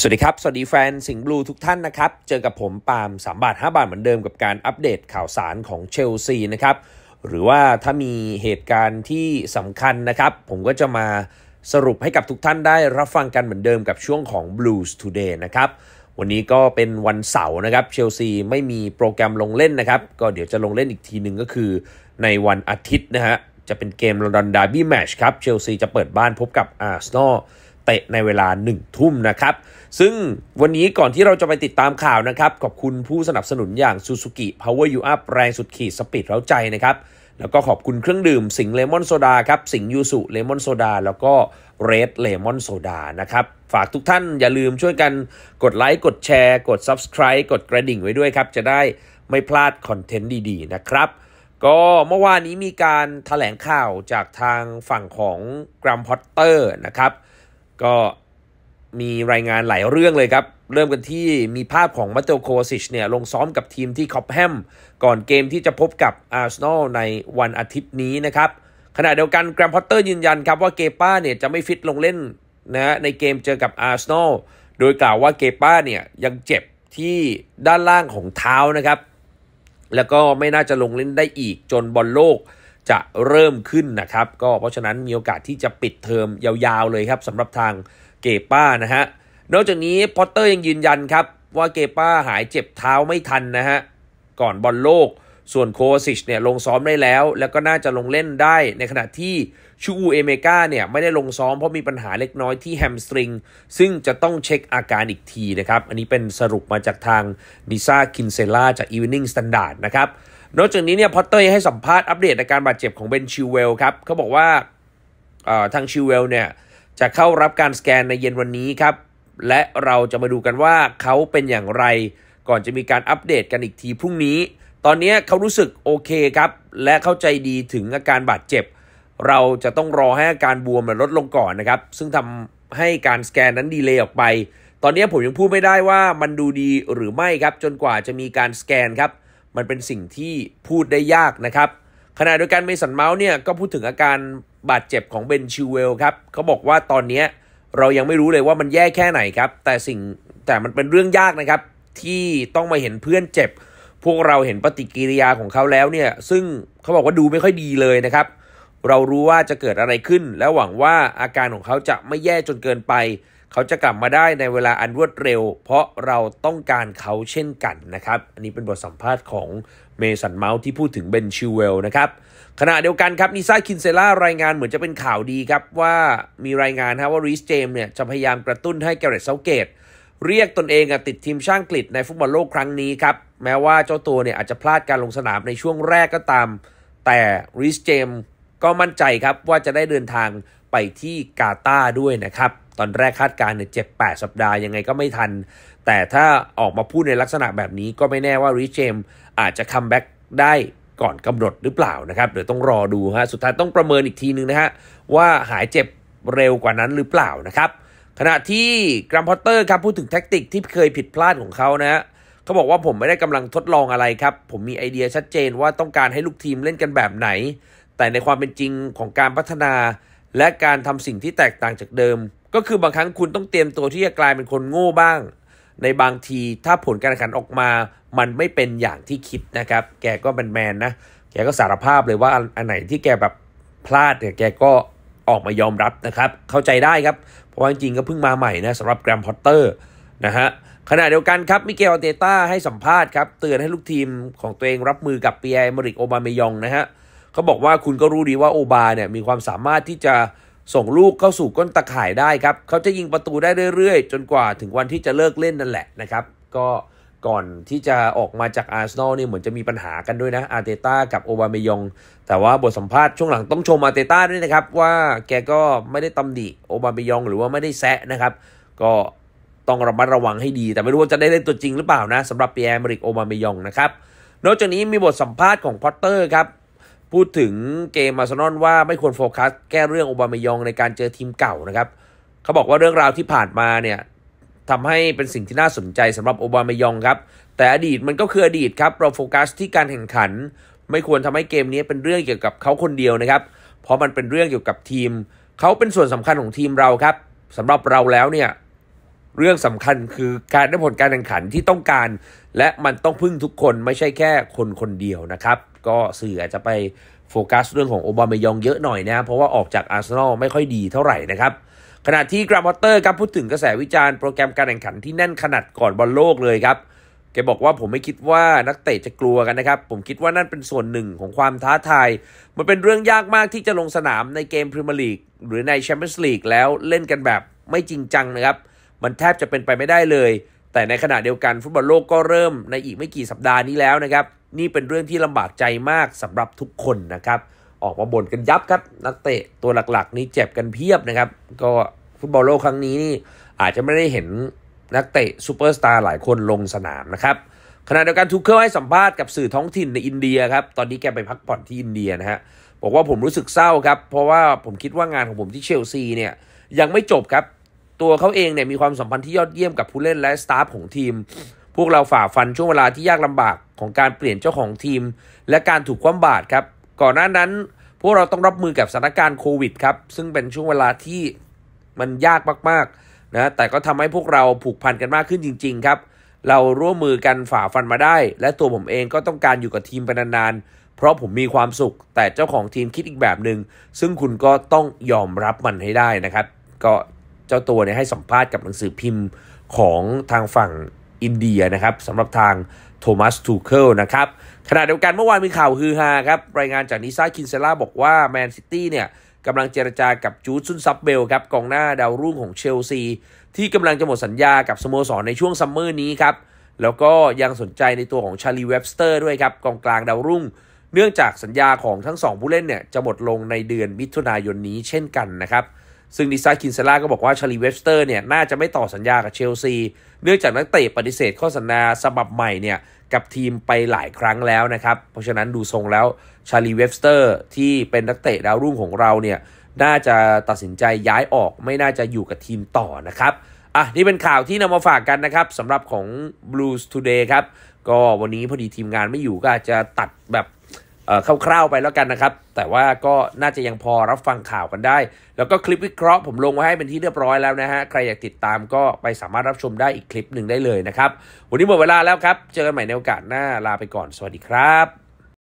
สวัสดีครับสวัสดี แฟน สิงห์บลูทุกท่านนะครับ เจอกับผมปาล์มสามบาทห้าบาทเหมือนเดิมกับการอัปเดตข่าวสารของเชลซีนะครับหรือว่าถ้ามีเหตุการณ์ที่สำคัญนะครับ ผมก็จะมาสรุปให้กับทุกท่านได้รับฟังกันเหมือนเดิมกับช่วงของ Blues Today นะครับวันนี้ก็เป็นวันเสาร์นะครับ เชลซีไม่มีโปรแกรมลงเล่นนะครับ ก็เดี๋ยวจะลงเล่นอีกทีหนึ่งก็คือ ในวันอาทิตย์นะฮะจะเป็นเกมลอนดอนดาร์บี้แมชครับเชลซีจะเปิดบ้านพบกับอาร์เซนอลเตะในเวลาหนึ่งทุ่มนะครับ ซึ่งวันนี้ก่อนที่เราจะไปติดตามข่าวนะครับ ขอบคุณผู้สนับสนุนอย่าง Suzuki Power You Up แรงสุดขีดสปีดเร้าใจนะครับ แล้วก็ขอบคุณเครื่องดื่ม สิงเลมอนโซดาครับ สิงยูสุเลมอนโซดาแล้วก็เรดเลมอนโซดานะครับ ฝากทุกท่านอย่าลืมช่วยกันกดไลค์กดแชร์ กด Subscribe กดกระดิ่งไว้ด้วยครับ จะได้ไม่พลาดคอนเทนต์ดี ๆนะครับ ก็เมื่อวานนี้มีการถแถลงข่าวจากทางฝั่งของกรัมพอตเตอร์นะครับก็มีรายงานหลายเรื่องเลยครับเริ่มกันที่มีภาพของมัตโตโคซิชเนี่ยลงซ้อมกับทีมที่คอปแฮมก่อนเกมที่จะพบกับอาร์เซนอลในวันอาทิตย์นี้นะครับขณะเดียวกันแกรมพอตเตอร์ยืนยันครับว่าเกป้าเนี่ยจะไม่ฟิตลงเล่นนะในเกมเจอกับอาร์เซนอลโดยกล่าวว่าเกป้าเนี่ยยังเจ็บที่ด้านล่างของเท้านะครับแล้วก็ไม่น่าจะลงเล่นได้อีกจนบอลโลกจะเริ่มขึ้นนะครับก็เพราะฉะนั้นมีโอกาสที่จะปิดเทอมยาวๆเลยครับสำหรับทางเกป้านะฮะนอกจากนี้พอตเตอร์ยังยืนยันครับว่าเกป้าหายเจ็บเท้าไม่ทันนะฮะ ก่อนบอลโลกส่วนโคซิชเนี่ยลงซ้อมได้แล้ว แล้วก็น่าจะลงเล่นได้ในขณะที่ชูอูเอเมกาเนี่ยไม่ได้ลงซ้อมเพราะมีปัญหาเล็กน้อยที่แฮมสตริงซึ่งจะต้องเช็คอาการอีกทีนะครับอันนี้เป็นสรุปมาจากทางนิซาคินเซล่าจากอ e วน n i n g Standard นะครับนอกจากนี้เนี่ยพอตเตอร์ให้สัมภาษณ์อัปเดตอาการบาดเจ็บของเบนชิวเวลครับเขาบอกว่าทางชิวเวลเนี่ยจะเข้ารับการสแกนในเย็นวันนี้ครับ และเราจะมาดูกันว่าเขาเป็นอย่างไร ก่อนจะมีการอัปเดตกันอีกทีพรุ่งนี้ ตอนนี้เขารู้สึกโอเคครับและเข้าใจดีถึงอาการบาดเจ็บ เราจะต้องรอให้อาการบวมลดลงก่อนนะครับ ซึ่งทำให้การสแกนนั้นดีเลย์ออกไป ตอนนี้ผมยังพูดไม่ได้ว่ามันดูดีหรือไม่ครับจนกว่าจะมีการสแกนครับมันเป็นสิ่งที่พูดได้ยากนะครับขณะเดียวกันเมสันเมาส์เนี่ยก็พูดถึงอาการบาดเจ็บของเบนชิวเวลครับเขาบอกว่าตอนนี้เรายังไม่รู้เลยว่ามันแย่แค่ไหนครับแต่สิ่งแต่มันเป็นเรื่องยากนะครับ ที่ต้องมาเห็นเพื่อนเจ็บ พวกเราเห็นปฏิกิริยาของเขาแล้วเนี่ยซึ่งเขาบอกว่าดูไม่ค่อยดีเลยนะครับ เรารู้ว่าจะเกิดอะไรขึ้น และหวังว่าอาการของเขาจะไม่แย่จนเกินไปเขาจะกลับมาได้ในเวลาอันรวดเร็ว เพราะเราต้องการเขาเช่นกันนะครับ อันนี้เป็นบทสัมภาษณ์ของเมสันเมาส์ที่พูดถึงเบนชิวเวลนะครับ ขณะเดียวกันครับนิซ่าคินเซล่า รายงานเหมือนจะเป็นข่าวดีครับว่ามีรายงานฮะว่าริสเจมเนี่ยจะพยายามกระตุ้นให้แกเรตเซาเกต เรียกตนเองติดทีมชาติอังกฤษในฟุตบอลโลกครั้งนี้ครับแม้ว่าเจ้าตัวเนี่ยอาจจะพลาดการลงสนามในช่วงแรกก็ตาม แต่ริสเจมก็มั่นใจครับว่าจะได้เดินทางไปที่กาตาร์ด้วยนะครับตอนแรกคาดการณ์เนี่ยเจ็บแปดสัปดาห์ยังไงก็ไม่ทัน แต่ถ้าออกมาพูดในลักษณะแบบนี้ก็ไม่แน่ว่าริชเชมอาจจะคัมแบ็กได้ก่อนกำหนดหรือเปล่านะครับเดี๋ยวต้องรอดูฮะสุดท้ายต้องประเมินอีกทีนึงนะฮะ ว่าหายเจ็บเร็วกว่านั้นหรือเปล่านะครับ ขณะที่กรัมพอตเตอร์ครับพูดถึงแท็กติกที่เคยผิดพลาดของเขานะฮะเขาบอกว่าผมไม่ได้กำลังทดลองอะไรครับผมมีไอเดียชัดเจน ว่าต้องการให้ลูกทีมเล่นกันแบบไหน แต่ในความเป็นจริงของการพัฒนา และการทำสิ่งที่แตกต่างจากเดิมก็คือบางครั้งคุณต้องเตรียมตัวที่จะกลายเป็นคนโง่บ้าง ในบางทีถ้าผลการแข่งขันออกมา มันไม่เป็นอย่างที่คิดนะครับ แกก็เป็นแมนนะแกก็สารภาพเลยว่า อันไหนที่แกแบบพลาดเนี่ยแกก็ออกมายอมรับนะครับ เข้าใจได้ครับ เพราะว่าจริงก็เพิ่งมาใหม่นะสำหรับแกรมพอตเตอร์นะฮะขณะเดียวกันครับมิเกลเตต้าให้สัมภาษณ์ครับเตือนให้ลูกทีมของตัวเองรับมือกับเปียร์มริกโอบาเมยองนะฮะเขาบอกว่าคุณก็รู้ดีว่าโอบาเนี่ยมีความสามารถที่จะส่งลูกเข้าสู่ก้นตะข่ายได้ครับ เขาจะยิงประตูได้เรื่อยๆ จนกว่าถึงวันที่จะเลิกเล่นนั่นแหละนะครับ ก็ก่อนที่จะออกมาจากอาร์เซนอลนี่เหมือนจะมีปัญหากันด้วยนะอาร์เตต้ากับโอบามยอง แต่ว่าบทสัมภาษณ์ช่วงหลังต้องชมอาร์เตต้าด้วยนะครับว่าแกก็ไม่ได้ตำหนิโอบามยอง หรือว่าไม่ได้แซะนะครับ ก็ต้องระมัดระวังให้ดี แต่ไม่รู้ว่าจะได้เล่นตัวจริงหรือเปล่านะสำหรับเปียร์มริกโอบามยองนะครับ นอกจากนี้มีบทสัมภาษณ์ของพอตเตอร์ครับพูดถึงเกมมาร์ซนอนว่าไม่ควรโฟกัสแก้เรื่องโอบามายองในการเจอทีมเก่านะครับ เขาบอกว่าเรื่องราวที่ผ่านมาเนี่ยทำให้เป็นสิ่งที่น่าสนใจสำหรับโอบามายองครับ แต่อดีตมันก็คืออดีตครับ เราโฟกัสที่การแข่งขัน ไม่ควรทำให้เกมนี้เป็นเรื่องเกี่ยวกับเขาคนเดียวนะครับ เพราะมันเป็นเรื่องเกี่ยวกับทีม เขาเป็นส่วนสำคัญของทีมเราครับ สำหรับเราแล้วเนี่ย เรื่องสำคัญคือการได้ผลการแข่งขันที่ต้องการ และมันต้องพึ่งทุกคนไม่ใช่แค่คนคนเดียวนะครับก็สื่ออาจจะไปโฟกัสเรื่องของโอบามายอง เยอะหน่อยนะ เพราะว่าออกจากอาร์เซนอลไม่ค่อยดีเท่าไหร่นะครับ ขณะที่กรามอเตอร์ครับพูดถึงกระแสวิจารณ์ โปรแกรมการแข่งขันที่แน่นขนาดก่อนบอลโลกเลยครับ แกบอกว่าผมไม่คิดว่านักเตะจะกลัวกันนะครับ ผมคิดว่านั่นเป็นส่วนหนึ่งของความท้าทายมันเป็นเรื่องยากมากที่จะลงสนามในเกมพรีเมียร์ลีกหรือในแชมเปี้ยนส์ลีกแล้วเล่นกันแบบไม่จริงจังนะครับ มันแทบจะเป็นไปไม่ได้เลย แต่ในขณะเดียวกันฟุตบอลโลกก็เริ่มในอีกไม่กี่สัปดาห์นี้แล้วนะครับนี่เป็นเรื่องที่ลำบากใจมากสำหรับทุกคนนะครับ ออกมาบ่นกันยับครับนักเตะ ตัวหลักๆ นี่เจ็บกันเพียบนะครับ ก็ฟุตบอลโลกครั้งนี้นี่อาจจะไม่ได้เห็นนักเตะซูเปอร์สตาร์หลายคนลงสนามนะครับขณะเดียวกันทูเคิลให้สัมภาษณ์กับสื่อท้องถิ่นในอินเดียครับ ตอนนี้แกไปพักผ่อนที่อินเดียนะฮะบอกว่าผมรู้สึกเศร้าครับเพราะว่าผมคิดว่างานของผมที่เชลซีเนี่ยยังไม่จบครับตัวเขาเองเนี่ยมีความสัมพันธ์ที่ยอดเยี่ยมกับผู้เล่นและสตาฟของทีมพวกเราฝ่าฟันช่วงเวลาที่ยากลำบากของการเปลี่ยนเจ้าของทีม และการถูกคว่ำบาตรครับ ก่อนหน้านั้นพวกเราต้องรับมือกับสถานการณ์โควิดครับซึ่งเป็นช่วงเวลาที่มันยากมากๆนะแต่ก็ทำให้พวกเราผูกพันกันมากขึ้นจริง ๆครับ เราร่วมมือกันฝ่าฟันมาได้ และตัวผมเองก็ต้องการอยู่กับทีมไปนานๆ เพราะผมมีความสุข แต่เจ้าของทีมคิดอีกแบบหนึง่งซึ่งคุณก็ต้องยอมรับมันให้ได้นะครับ ก็เจ้าตัวเนี่ยให้สัมภาษณ์กับหนังสือพิมพ์ของทางฝั่งอินเดียนะครับสำหรับทางโทมัสทูเคิลนะครับขณะเดียวกันเมื่อวานมีข่าวฮือฮาครับรายงานจากนิซ่าคินเซล่าบอกว่าแมนซิตี้เนี่ยกำลังเจรจากับจูดซุนซับเบลครับกองหน้าดาวรุ่งของเชลซี ที่กำลังจะหมดสัญญากับสโมสรในช่วงซัมเมอร์นี้ครับแล้วก็ยังสนใจในตัวของชาลีเว็บสเตอร์ด้วยครับกองกลางดาวรุ่งเนื่องจากสัญญาของทั้ง 2 ผู้เล่นเนี่ยจะหมดลงในเดือนมิถุนายนนี้เช่นกันนะครับซึ่งดิซาคินเซล่าก็บอกว่า ชาลีเวสเตอร์เนี่ยน่าจะไม่ต่อสัญญากับเชลซีเนื่องจากนักเตะปฏิเสธข้อสัญญาฉบับใหม่เนี่ยกับทีมไปหลายครั้งแล้วนะครับเพราะฉะนั้นดูทรงแล้วชาลีเวสเตอร์ ที่เป็นนักเตะดาวรุ่งของเราเนี่ยน่าจะตัดสินใจย้ายออกไม่น่าจะอยู่กับทีมต่อนะครับอ่ะนี่เป็นข่าวที่นำมาฝากกันนะครับสำหรับของ Blues Today ครับก็วันนี้พอดีทีมงานไม่อยู่ก็อาจจะตัดแบบคร่าวๆไปแล้วกันนะครับ แต่ว่าก็น่าจะยังพอรับฟังข่าวกันได้ แล้วก็คลิปวิเคราะห์ผมลงไว้ให้เป็นที่เรียบร้อยแล้วนะฮะใครอยากติดตามก็ไปสามารถรับชมได้อีกคลิปหนึ่งได้เลยนะครับวันนี้หมดเวลาแล้วครับเจอกันใหม่ในโอกาสหน้าลาไปก่อน สวัสดีครับ